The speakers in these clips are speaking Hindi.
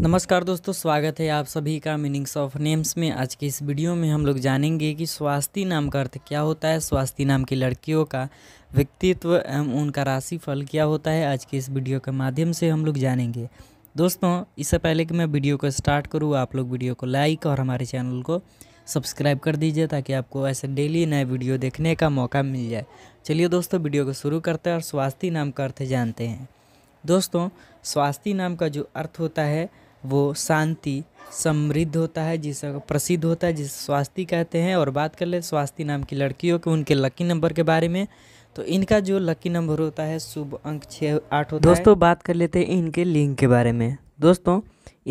नमस्कार दोस्तों स्वागत है आप सभी का मीनिंग्स ऑफ नेम्स में आज के इस वीडियो में हम लोग जानेंगे कि स्वास्थ्य नाम का अर्थ क्या होता है स्वास्थ्य नाम की लड़कियों का व्यक्तित्व एवं उनका राशिफल क्या होता है आज के इस वीडियो के माध्यम से हम लोग जानेंगे दोस्तों इससे पहले कि मैं वीडियो को स्टार्ट करूँ आप लोग वीडियो को लाइक और हमारे चैनल को सब्सक्राइब कर दीजिए ताकि आपको ऐसे डेली नए वीडियो देखने का मौका मिल जाए चलिए दोस्तों वीडियो को शुरू करते हैं और स्वास्थ्य नाम का अर्थ जानते हैं दोस्तों स्वास्थ्य नाम का जो अर्थ होता है वो शांति समृद्ध होता है जिसे प्रसिद्ध होता है जिसे स्वास्थ्य कहते हैं और बात कर ले स्वास्थ्य नाम की लड़कियों के उनके लकी नंबर के बारे में तो इनका जो लकी नंबर होता है शुभ अंक छः आठ होता दोस्तों है। बात कर लेते हैं इनके लिंग के बारे में दोस्तों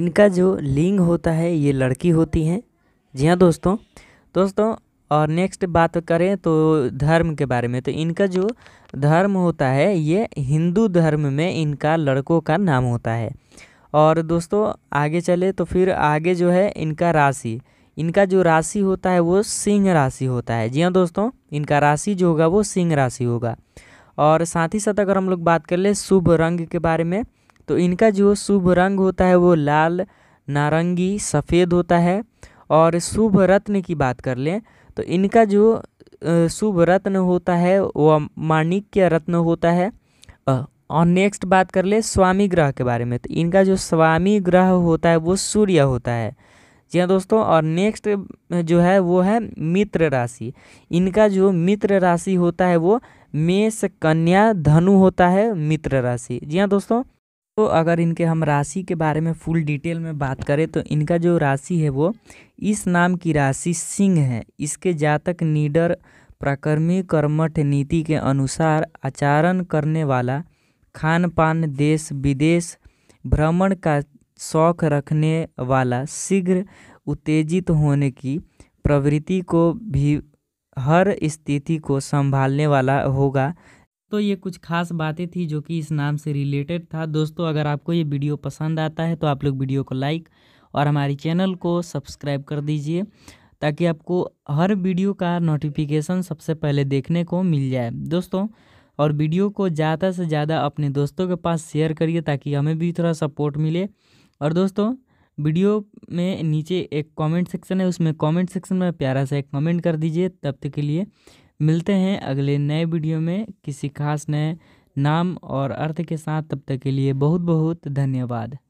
इनका जो लिंग होता है ये लड़की होती हैं जी हाँ दोस्तों दोस्तों और नेक्स्ट बात करें तो धर्म के बारे में तो इनका जो धर्म होता है ये हिंदू धर्म में इनका लड़कों का नाम होता है और दोस्तों आगे चले तो फिर आगे जो है इनका राशि इनका जो राशि होता है वो सिंह राशि होता है जी हाँ दोस्तों इनका राशि जो होगा वो सिंह राशि होगा और साथ ही साथ अगर हम लोग बात कर ले शुभ रंग के बारे में तो इनका जो शुभ रंग होता है वो लाल नारंगी सफ़ेद होता है और शुभ रत्न की बात कर लें तो इनका जो शुभ रत्न होता है वह माणिक्य रत्न होता है और नेक्स्ट बात कर ले स्वामी ग्रह के बारे में तो इनका जो स्वामी ग्रह होता है वो सूर्य होता है जी हाँ दोस्तों और नेक्स्ट जो है वो है मित्र राशि इनका जो मित्र राशि होता है वो मेष कन्या धनु होता है मित्र राशि जी हाँ दोस्तों तो अगर इनके हम राशि के बारे में फुल डिटेल में बात करें तो इनका जो राशि है वो इस नाम की राशि सिंह है इसके जातक निडर प्रकर्मी कर्मठ नीति के अनुसार आचरण करने वाला खान पान देश विदेश भ्रमण का शौक रखने वाला शीघ्र उत्तेजित होने की प्रवृत्ति को भी हर स्थिति को संभालने वाला होगा तो ये कुछ खास बातें थी जो कि इस नाम से रिलेटेड था दोस्तों अगर आपको ये वीडियो पसंद आता है तो आप लोग वीडियो को लाइक और हमारी चैनल को सब्सक्राइब कर दीजिए ताकि आपको हर वीडियो का नोटिफिकेशन सबसे पहले देखने को मिल जाए दोस्तों और वीडियो को ज़्यादा से ज़्यादा अपने दोस्तों के पास शेयर करिए ताकि हमें भी थोड़ा सपोर्ट मिले और दोस्तों वीडियो में नीचे एक कमेंट सेक्शन है उसमें कमेंट सेक्शन में प्यारा सा एक कमेंट कर दीजिए तब तक के लिए मिलते हैं अगले नए वीडियो में किसी खास नए नाम और अर्थ के साथ तब तक के लिए बहुत बहुत धन्यवाद